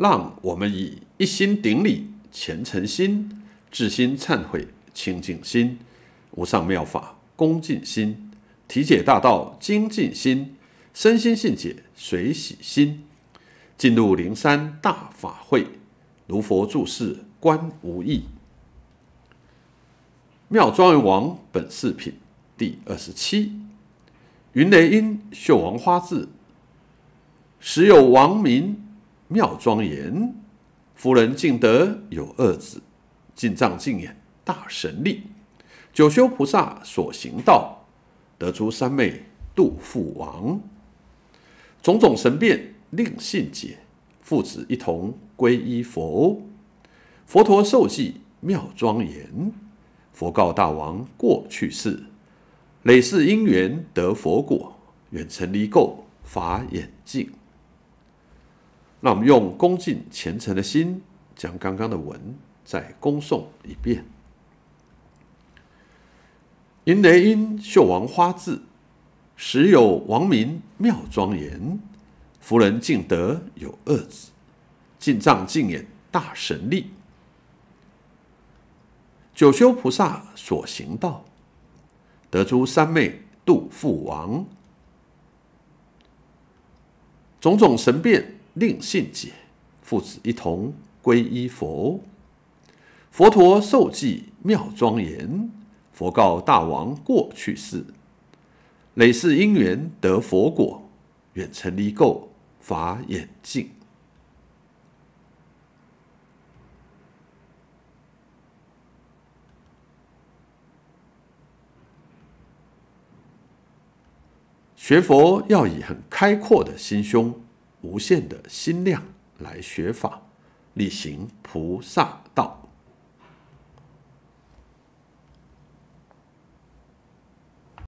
让我们以一心顶礼虔诚心、至心忏悔清净心、无上妙法恭敬心、体解大道精进心、身心信解随喜心，进入灵山大法会，如佛注释观无异。妙庄王本世品第二十七，云雷音秀王花字，时有王名。妙庄严，夫人敬德有二子，敬藏敬眼大神力，九修菩萨所行道，得诸三昧度父王，种种神变令信解，父子一同皈依佛。佛陀受记妙庄严，佛告大王过去世，累世因缘得佛果，远尘离垢法眼净。那我们用恭敬虔诚的心，将刚刚的文再恭诵一遍。因雷音，秀王花字，时有王名妙庄严，夫人敬德有二子，进藏进眼大神力，九修菩萨所行道，得诸三昧度父王，种种神变。令信解，父子一同皈依佛。佛陀受记妙庄严，佛告大王：过去世，累世因缘得佛果，远成离垢，法眼净。学佛要以很开阔的心胸。无限的心量来学法，力行菩萨道。